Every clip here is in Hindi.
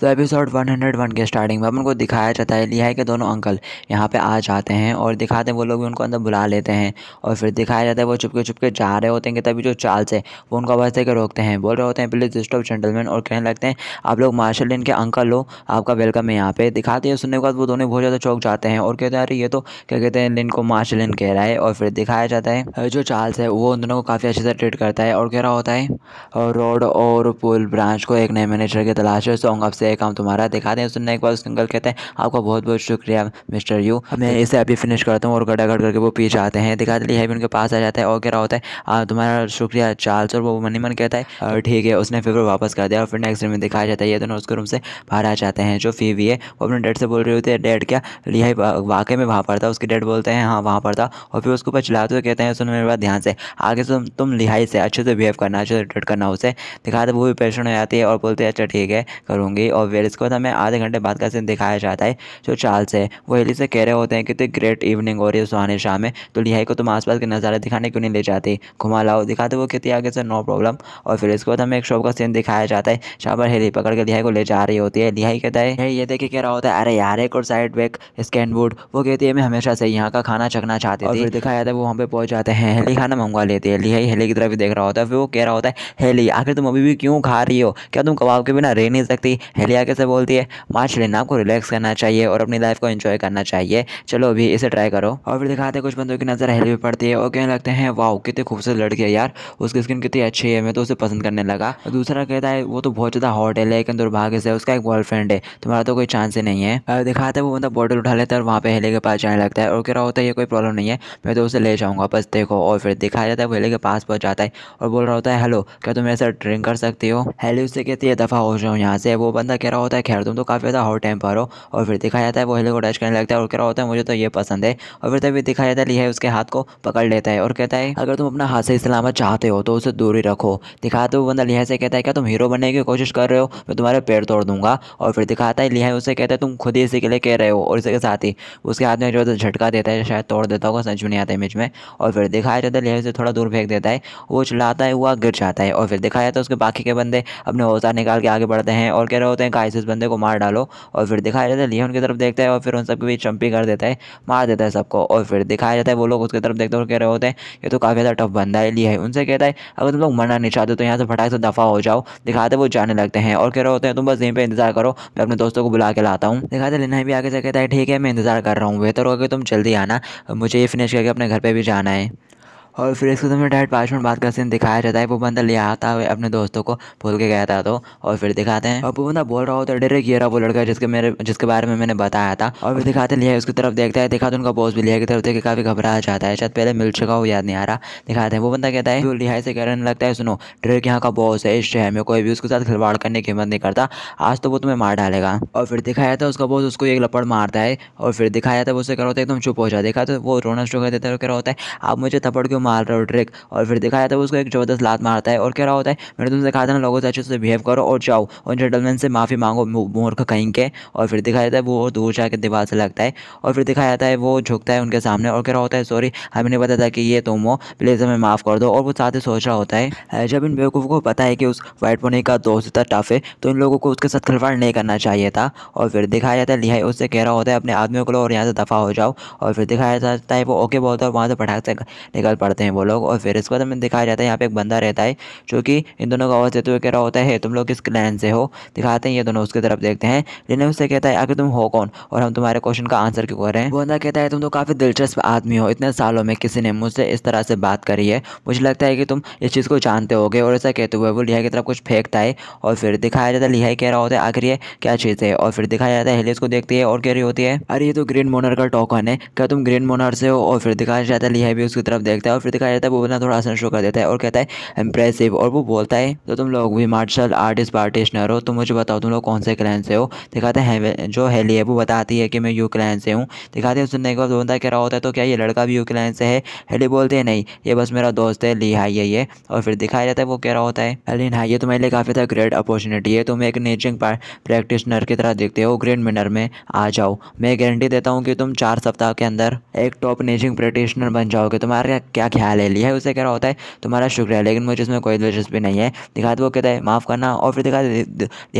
तो एपिसोड 101 के स्टार्टिंग में अपन को दिखाया जाता है लिहाई के दोनों अंकल यहाँ पे आ जाते हैं और दिखाते हैं वो लोग भी उनको अंदर बुला लेते हैं और फिर दिखाया जाता है वो चुपके चुपके जा रहे होते हैं कि तभी जो चाल से वो उनको आवाज़ देकर रोकते हैं बोल रहे होते हैं प्लीज़ स्टॉप जेंटलमैन और कहने लगते हैं आप लोग मार्शल इनके अंकल हो आपका वेलकम है यहाँ पे दिखाते हैं सुनने के बाद वो दोनों बहुत ज़्यादा चौक जाते हैं और कहते हैं अरे ये तो क्या कहते हैं इनको मार्शल इन कह रहा है और फिर दिखाया जाता है जो चार्ल्स है वो उन दोनों को काफ़ी अच्छे से ट्रीट करता है और कह रहा होता है रोड और पुल ब्रांच को एक नए मैनेजर की तलाश है सॉन्ग अप से ये काम तुम्हारा दिखा दें सुनने के बाद उस अंकल कहते हैं आपका बहुत बहुत शुक्रिया मिस्टर यू मैं इसे अभी फिनिश करता हूँ और गड़ा गड़ करके वो पीछे आते हैं दिखा दे है उनके पास आ जाता है और कह रहा होता है तुम्हारा शुक्रिया चार्ल्स और वो मनी मन कहता है ठीक है उसने फिर वापस कर दिया और फिर नेक्स्ट में दिखाया जाता है ये दोनों उसके रूम से बाहर आ जाते हैं जो फीवी है वो अपने डेड से बोल रही होती है डेड क्या लिहाई वाकई में वहाँ पर था उसकी डेड बोलते हैं हाँ वहाँ पर था और फिर उसके ऊपर चलाते हुए कहते हैं सुनो मेरे बात ध्यान से आगे से तुम लिहाई से अच्छे से बिहेव करना अच्छे से ट्रीट करना उसे दिखाते वो भी पेशेंट हो जाती है और बोलते हैं अच्छा ठीक है करूँगी और वेल्स के बाद हमें आधे घंटे बाद का सीन दिखाया जाता है जो चार्ल्स है वो हेली से कह रहे होते हैं कि तो ग्रेट इवनिंग हो रही है सुहाने शाम में तो लिहाई को तुम आसपास के नज़ारे दिखाने क्यों नहीं ले जाते घुमा लाओ दिखाते वो कहती आगे से नो प्रॉब्लम और फिर इसके बाद हमें एक शॉप का सीन दिखाया जाता है जहाँ पर हेली पकड़ के लिहाई को ले जा रही होती है लिहाई कहता है ये देखे कह रहा होता है अरे यार एक और साइड बैक स्कैंडवुड वो कहती है मैं हमेशा से यहाँ का खाना चखना चाहती हूँ फिर दिखाया जाता है वो वहाँ पर पहुँच जाते हैं हेली खाना मंगवा लेती है लिहाई हेली की तरफ देख रहा होता है फिर वो कह रहा होता है हेली आखिर तुम अभी भी क्यों खा रही हो क्या तुम कबाब के बिना रह नहीं सकती हेली चलिए आगे से बोलती है लेना आपको रिलैक्स करना चाहिए और अपनी लाइफ को इन्जॉय करना चाहिए चलो अभी इसे ट्राई करो और फिर दिखाते हैं कुछ बंदों की नज़र हेली भी पड़ती है और कहने लगते हैं वाह कितनी खूबसूरत लड़की है यार उसकी स्किन कितनी अच्छी है मैं तो उसे पसंद करने लगा दूसरा कहता है वो तो बहुत ज़्यादा हॉट है लेकिन दुर्भाग्य से उसका एक बॉयफ्रेंड है तुम्हारा तो कोई चांस ही नहीं है दिखाते वो बंदा बॉटल उठा लेता है और वहाँ पे हेले के पास जाने लगता है और कह रहा होता है ये कोई प्रॉब्लम नहीं है मैं तो उसे ले जाऊँगा बस देखो और फिर दिखाया जाता है वो हेले के पास पहुँच जाता है और बोल रहा होता है हेलो क्या तुम मेरे साथ ड्रिंक कर सकती हो हेली उससे कहती है दफ़ा हो जाऊँ यहाँ से वो बंदा कह रहा होता है खैर तुम तो काफ़ी ज़्यादा हॉट टेम्पर हो और फिर दिखाया जाता है वो हेलो को टच करने लगता है और कह रहा होता है मुझे तो ये पसंद है और फिर तभी दिखाया जाता है लिहाज उसके हाथ को पकड़ लेता है और कहता है अगर तुम अपना हाथ से सलामत चाहते हो तो उसे दूरी रखो दिखाते तो हुए बंदा लिहाज से कहता है क्या तुम हीरो बनने की कोशिश कर रहे हो मैं तुम्हारे पैर तोड़ दूंगा और फिर दिखाता है लिहाज उसे कहता है तुम खुद ही इसी के लिए कह रहे हो और इसके साथ ही उसके हाथ में जो तो झटका देता है शायद तोड़ देता होगा समझ में नहीं आता इमेज में और फिर दिखाया जाता है लिहाज से थोड़ा दूर फेंक देता है वो चलाता है हुआ गिर जाता है और फिर दिखाया जाता है उसके बाकी के बंदे अपने औजार निकाल के आगे बढ़ते हैं और कह रहे हो होते हैं काइस इस बंदे को मार डालो और फिर दिखाया जाता है लियोन की तरफ देखता है और फिर उन सबके बीच चंपी कर देता है मार देता है सबको और फिर दिखाया जाता है वो लोग उसकी तरफ देखते हुए कह रहे होते हैं ये तो काफ़ी ज़्यादा टफ बंदा है लिया है उनसे कहता है अगर तुम लोग मरना नहीं चाहते तो यहाँ से फटाक से दफ़ा हो जाओ दिखाते वो जाने लगते हैं और कह रहे होते हैं तुम बस यहीं पर इंतजार करो मैं अपने दोस्तों को बुला के लाता हूँ दिखाते लेना भी आगे से कहता है ठीक है मैं इंतजार कर रहा हूँ बेहतर होगा तुम जल्दी आना मुझे ये फिनिश करके अपने घर पर भी जाना है और फिर इसके तो तुम्हें डायरेक्ट पाँच मिनट बाद का सीन दिखाया जाता है वो बंदा ले आता है अपने दोस्तों को भूल के गया था तो और फिर दिखाते हैं और वो बंदा बोल रहा होता है डेरे ये रहा वो लड़का जिसके मेरे जिसके बारे में मैंने बताया था और फिर दिखाते लिया उसकी तरफ देखता है दिखाते उनका बॉस भी लिया की तरफ देख काफ़ी घबरा जाता है शायद पहले मिल चुका हो याद नहीं आ रहा दिखाते हैं वो बंदा कहता है जो लिहाज से कहने लगता है सुनो डायरेक्ट यहाँ का बॉस है इस शहर में कोई भी उसके साथ खिलवाड़ करने की हिम्मत नहीं करता आज तो वो तुम्हें मार डालेगा और फिर दिखाया था उसका बॉस उसको एक लपड़ मारता है और फिर दिखाया था वो उसे है एकदम चुप हो जाए दिखाते देखा तो वो रोना शुरू कर देता है कह रहा होता है आप मुझे थपड़ क्यों मार रहा हो ड्रेक और फिर दिखाया जाता है उसको एक ज़बरदस्त लात मारता है और कह रहा होता है मैंने तुमसे कहा था ना लोगों से अच्छे से बिहेव करो और जाओ और जेंटलमैन से माफ़ी मांगो मूर्ख कहीं के और फिर दिखाया जाता है वो और दूर जाकर दीवार से लगता है और फिर दिखाया जाता है वो झुकता है उनके सामने और कह रहा होता है सॉरी हमें नहीं पता था कि ये तुम हो प्लीज़ हमें माफ़ कर दो और वो साथ ही सोच रहा होता है जब इन बेवकूफ़ को पता है कि उस वाइट पोनी का दोस्त इतना टफ है तो इन लोगों को उसके साथ खिलवाड़ नहीं करना चाहिए था और फिर दिखाया जाता है लिहाई उससे कह रहा होता है अपने आदमियों को लो और यहाँ से दफ़ा हो जाओ और फिर दिखाया जाता है वो ओके बोलता है वहाँ से पटाख से निकल पड़ा मारते हैं वो लोग और फिर इसके बाद हमें दिखाया जाता है यहाँ पे एक बंदा रहता है जो कि इन दोनों का आवाज़ देते हुए कह रहा होता है तुम लोग किस क्लैन से हो दिखाते हैं ये दोनों उसकी तरफ देखते हैं लेकिन उससे कहता है आखिर तुम हो कौन और हम तुम्हारे क्वेश्चन का आंसर क्यों कर रहे हैं वो बंदा कहता है तुम तो काफ़ी दिलचस्प आदमी हो इतने सालों में किसी ने मुझसे इस तरह से बात करी है मुझे लगता है कि तुम इस चीज़ को जानते हो और ऐसा कहते हुए वो लिहाई की तरफ कुछ फेंकता है और फिर दिखाया जाता है लिहाई कह रहा होता है आखिर ये क्या चीज़ है और फिर दिखाया जाता है हेली उसको देखती है और कह रही होती है अरे ये तो ग्रीन मोनर का टोकन है क्या तुम ग्रीन मोनर से हो और फिर दिखाया जाता है लिहाई भी उसकी तरफ देखता है फिर दिखाया जाता है वो बंदा थोड़ा हंसना शो कर देता है और कहता है इम्प्रेसिव और वो बोलता है तो तुम लोग भी मार्शल आर्टिस्ट पार्टिशनर हो तो मुझे बताओ तुम लोग कौन से क्लैन से हो दिखाते हैं जो हेली है वो बताती है कि मैं यू क्लैन से हूँ दिखाते हैं सुनने के बाद बंदा कह रहा होता है तो क्या ये लड़का भी यू क्लैन से है हेली बोलते हैं नहीं ये बस मेरा दोस्त है ली हाई है ये और फिर दिखाया जाता है वो कह रहा होता है हेली हाई ये तुम्हारे लिए काफ़ी था ग्रेट अपॉर्चुनिटी है तुम एक नेचिंग प्रैक्टिशनर की तरह देखते हो ग्रेट मिनर में आ जाओ मैं गारंटी देता हूँ कि तुम चार सप्ताह के अंदर एक टॉप नेचिंग प्रैक्टिशनर बन जाओगे तुम्हारे क्या ख्याल ले लिया है उसे कह रहा होता है तुम्हारा शुक्र है लेकिन मुझे इसमें कोई दिलचस्पी नहीं है दिखाते वो कहता है माफ़ करना और फिर दिखा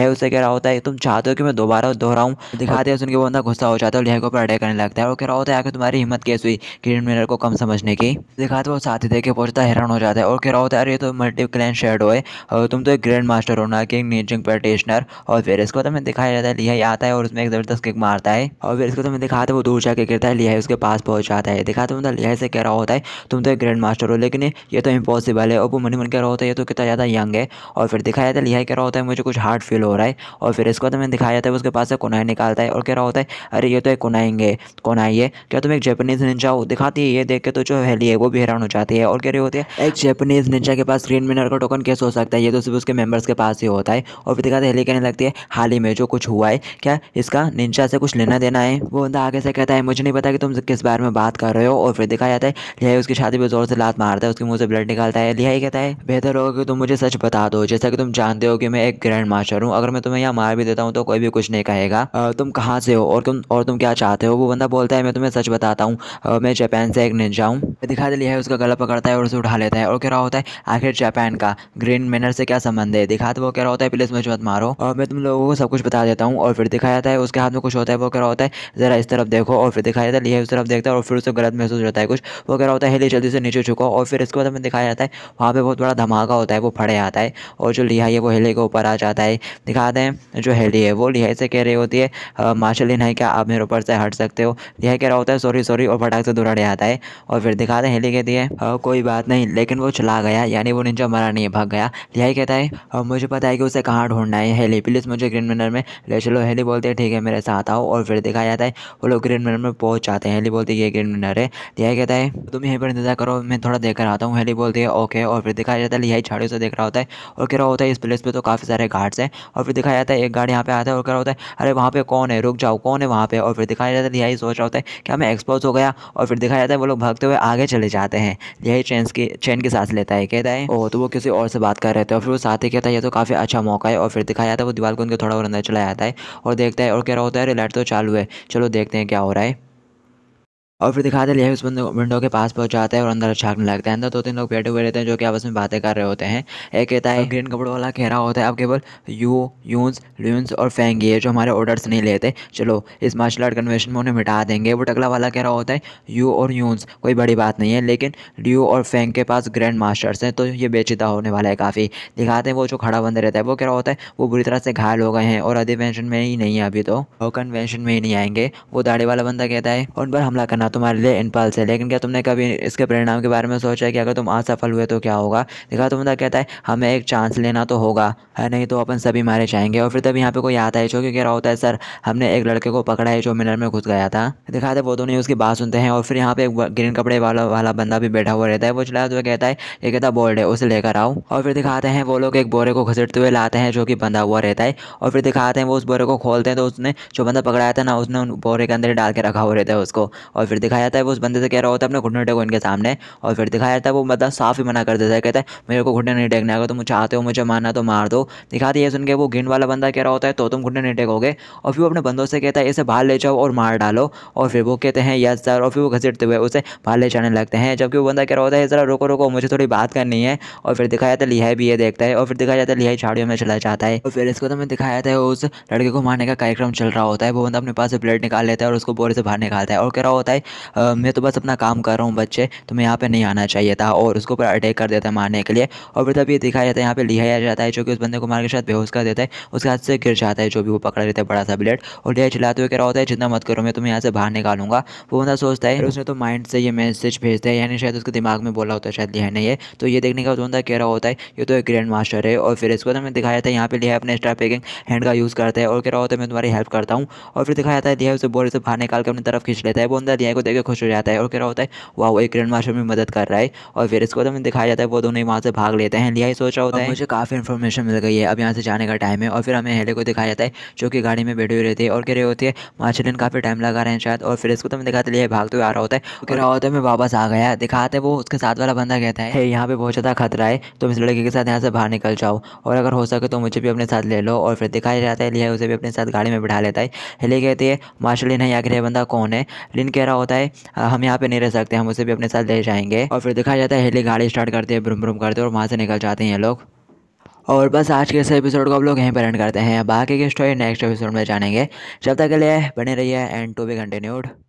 है उसे कह रहा होता है तुम चाहते हो कि मैं दोबारा दोहराऊँ दिखाते हाँ। हैं सुन बंदा गुस्सा हो जाता है और लिहाय ऊपर अटैक करने लगता है और कह रहा होता है आखिर तुम्हारी हिम्मत कैसे हुई क्रीम मिनर को कम समझने की दिखाते वो साथी देखे पहुँचता हैरान हो जाता है और कह रहा होता है अरे तो मल्टी क्लैन शेड हो तुम तो एक ग्रैंड मास्टर हो ना कि नीचिंग प्रैक्टिशनर और फिर इसको तुम्हें तो दिखाया जाता है लिहाई आता है और उसमें एक ज़बरदस्त किक मारता है और फिर इसको तुम्हें तो दिखाते वो दूर जाके गिरता है लिहाई उसके पास पहुँच जाता है दिखाते मतलब लिहाई से कह रहा होता है तुम तो ग्रैंड मास्टर हो लेकिन ये तो इम्पॉसिबल है ओपो मनी मन कह रहा होता है ये तो कितना ज़्यादा यंग है और फिर दिखाया जाता है लिहाई कह रहा होता है मुझे कुछ हार्ड फील हो रहा है और फिर इसको तो मैंने दिखाया जाता है उसके पास से कोनाई निकालता है और कह रहा होता है अरे ये तो एक है कोनाई है क्या तुम एक जैपनीज़ निंजा हो दिखाती है ये देख के तो जो हेली है वो भी हैरान हो जाती है और कह रही होती है एक जैपनीज़ निंजा के पास ग्रीन मिनर का टोकन कैसे हो सकता है ये तो सिर्फ उसके मेम्बर्स के पास ही होता है और फिर दिखाते हेली कहने लगती है हाल ही में जो कुछ हुआ है क्या इसका निंजा से कुछ लेना देना है वो बंदा आगे से कहता है मुझे नहीं पता कि तुम किस बारे में बात कर रहे हो और फिर दिखाया जाता है लिहाई उसकी शादी को जोर से लात मारता है उसके मुंह से ब्लड निकालता है लिहाई कहता है बेहतर होगा कि तुम मुझे सच बता दो जैसा कि तुम जानते हो कि मैं एक ग्रैंड मास्टर हूँ अगर मैं तुम्हें यहाँ मार भी देता हूँ तो कोई भी कुछ नहीं कहेगा तुम कहाँ से हो और तुम और तुम क्या चाहते हो वो बंदा बोलता है मैं तुम्हें सच बताता हूँ मैं जापान से एक निंजा हूँ दिखा लिया है उसका गला पकड़ता है और उसे उठा लेता है और कह रहा होता है आखिर जापान का ग्रीन मैनर से क्या संबंध है दिखा तो वो कह रहा होता है प्लीज़ मुझे मत मारो और मैं तुम लोगों को सब कुछ बता देता हूँ और फिर दिखाया जाता है उसके हाथ में कुछ होता है वो कह रहा होता है ज़रा इस तरफ देखो और फिर दिखाया जाता है लिहाई उस तरफ देखता है और फिर उसे गलत महसूस होता है कुछ वो कह रहा होता है जल्दी से से नीचे झुका और फिर इसके बाद हमें दिखाया जाता है वहाँ पर बहुत बड़ा धमाका होता है वो फड़े आता है और जो लिहाई है वो हेली के ऊपर आ जाता है दिखाते हैं जो हेली है वो लिहाई से कह रही होती है मार्शल लिहाई क्या आप मेरे ऊपर से हट सकते हो लिहाई कह रहा होता है सॉरी सॉरी और फटाक से दूर आता है और फिर दिखाते हैं हेली कहती है कोई बात नहीं लेकिन वो चला गया यानी वो निंजा मरा नहीं भाग गया लिहाई कहता है मुझे पता है कि उसे कहाँ ढूंढना है हेली प्लीज़ मुझे ग्रीन मिनर में ले चलो हेली बोलते हैं ठीक है मेरे साथ आओ और फिर दिखाया जाता है वो लोग ग्रीन मिनर में पहुँच जाते हैं हेली बोलती है ये ग्रीन मिनर है लिहाई कहता है तुम यहीं पर इंतजार और मैं थोड़ा देख रहा आता हूँ हेली बोलती है ओके और फिर दिखाया जाता है लिहाई झाड़ियों से देख रहा होता है और कह रहा होता है इस प्लेस पर तो काफ़ी सारे घाट्स हैं और फिर दिखाया जाता है एक गाड़ी यहाँ पे आता है और कह रहा होता है अरे वहाँ पे कौन है रुक जाओ कौन है वहाँ पे और फिर दिखाया जाता है लिहाई सोच रहा होता है क्या मैं एक्सपोज हो गया और फिर दिखाया जाता है वो लोग भागते हुए आगे चले जाते हैं लिहाई चैन की चैन के साथ लेता है कहता है ओ तो वो किसी और से बात कर रहे थे और फिर वो साथ ही कहता है ये तो काफ़ी अच्छा मौका है और फिर दिखाया जाता है वो दीवार को उनके थोड़ा और अंदर चला जाता है और देखता है और कह रहा होता है अरे लाइट तो चालू है चलो देखते हैं क्या हो रहा है और फिर दिखाते दिया उस बंदे विंडो के पास पहुंच जाता है और अंदर छाकने लगता है अंदर दो तीन लोग बैठे हुए रहते हैं जो कि आपस में बातें कर रहे होते हैं एक कहता है ग्रीन कपड़ों वाला कह रहा होता है अब केवल यू यूंस ल्यून्स और फेंग ये जो हमारे ऑर्डर्स नहीं लेते चलो इस मार्शल आर्ट कन्वेंशन में उन्हें मिटा देंगे वो टकला वाला कह रहा होता है यू और यूंस कोई बड़ी बात नहीं है लेकिन ल्यू और फेंग के पास ग्रैंड मास्टर्स हैं तो ये बेचिता होने वाला है काफ़ी दिखाते हैं वो जो खड़ा बंदे रहता है वो कह रहा होता है वो बुरी तरह से घायल हो गए हैं और अधिवेंशन में ही नहीं है अभी तो और कन्वेंशन में ही नहीं आएंगे वो दाढ़ी वाला बंदा कहता है उन पर हमला करना ना तुम्हारे लिए इम्पल्स है लेकिन क्या तुमने कभी इसके परिणाम के बारे में सोचा कि अगर तुम असफल हुए तो क्या होगा देखा तुम कहता है हमें एक चांस लेना तो होगा है नहीं तो अपन सभी मारे जाएंगे और फिर तब यहाँ पे कोई आता है जो कि कह रहा होता है सर हमने एक लड़के को पकड़ा है जो मिनर में घुस गया था दिखाते वो दोनों ही उसकी बात सुनते हैं और फिर यहाँ पे एक ग्रीन कपड़े वाला वाला बंदा भी बैठा हुआ रहता है वो चलाते हुए कहता है ये कहता बोर्ड है उसे लेकर आओ और फिर दिखाते हैं वो लोग एक बोरे को घसीटते हुए लाते हैं जो कि बंधा हुआ रहता है और फिर दिखाते हैं वो उस बोरे को खोलते हैं तो उसने जो बंदा पकड़ाया था ना उसने उन बोरे के अंदर डाल के रखा हुआ रहता है उसको और फिर फिर दिखाया जाता है वो उस बंदे से कह रहा होता है अपने घुटने टेको इनके सामने और फिर दिखाया जाता है वो मतलब साफ ही मना कर देता है कहता है मेरे को घुटने नहीं टेकने अगर तुम चाहते हो मुझे मारना तो मार दो दिखा दिया सुन के वो गेंद वाला बंदा कह रहा होता है तो तुम घुटने नहीं टेकोगे और फिर वो अपने बंदों से कहता है इसे बाहर ले जाओ और मार डालो और फिर वो कहते हैं यस सर और फिर वो घसीटते हुए उसे बाहर ले जाने लगते हैं जबकि वो बंदा कह रहा होता है ज़रा रोको रोको मुझे थोड़ी बात करनी है और फिर दिखाया जाता है लिहाई भी ये देखता है और फिर दिखाया जाता है लिहाई झाड़ियों में चला जाता है और फिर इसको तो मैं दिखाया जाता है उस लड़के को मारने का कार्यक्रम चल रहा होता है वो बंदा अपने पास से ब्लेड निकाल लेता है और उसको बोरे से बाहर निकालता है और कह रहा होता है आ, मैं तो बस अपना काम कर रहा हूँ बच्चे तुम्हें तो यहाँ पर नहीं आना चाहिए था और उसके ऊपर अटैक कर देता है मारने के लिए और फिर तब ये दिखाया जाता है यहाँ पर लिहाया जाता है जो कि उस बंदे को मार के साथ बेहोश कर देता है उसके हाथ से गिर जाता है जो भी वो पकड़ा रहता है बड़ा सा ब्लेट और लिया चिल्लाते हुए कह रहा होता है जितना मत करो मैं तुम्हें यहाँ से बाहर निकालूंगा वो बंदा सोचता है उसने तो माइंड से ये मैसेज भेजता है यानी शायद उसके दिमाग में बोला होता है शायद लिया नहीं है तो ये देखने का बंदा कह रहा होता है ये तो एक ग्रैंड मास्टर है और फिर इसको हमें तो दिखाया जाता है यहाँ पर लिया अपने स्टार पेकिंग हैंड का यूज़ करता है और कह रहा होता है मैं तुम्हारी हेल्प करता हूँ और फिर दिखाया जाता है लिया उसे बोरे से बाहर निकाल कर अपनी तरफ खींच लेता है वो बंदा लिया को देख खुश हो जाता है और क्या होता है वाह वो एक ग्रैंड मास्टर में मदद कर रहा है और फिर इसको तो दिखाया जाता है वो दोनों ही वहाँ से भाग लेते हैं लिया ही सोच रहा होता है मुझे काफ़ी इन्फॉर्मेशन मिल गई है अब यहाँ से जाने का टाइम है और फिर हमें हेले को दिखाया जाता है जो कि गाड़ी में बैठे हुए रहते हैं और कह रही होती है मार्शल काफ़ी टाइम लगा रहे हैं शायद और फिर इसको तो दिखाते लिया भागते हुए आ रहा होता है कह रहा होता है मैं वापस आ गया दिखाते वो उसके साथ वाला बंदा कहता है यहाँ पे बहुत ज़्यादा खतरा है तुम इस लड़के के साथ यहाँ से बाहर निकल जाओ और अगर हो सके तो मुझे भी अपने साथ ले लो और फिर दिखाया जाता है लिया उसे भी अपने साथ गाड़ी में बिठा लेता है हेले कहती है मार्शल है या आखिर बंदा कौन है लिन कह रहा होता होता है हम यहाँ पे नहीं रह सकते हम उसे भी अपने साथ ले जाएंगे और फिर दिखाया जाता है हेली गाड़ी स्टार्ट करते हैं ब्रुम ब्रुम करते और वहाँ से निकल जाते हैं ये लोग और बस आज के इस एपिसोड को हम लोग यहीं पर एंड करते हैं बाकी की स्टोरी नेक्स्ट एपिसोड में जानेंगे जब तक के लिए बने रहिए एंड टू बी कंटिन्यूड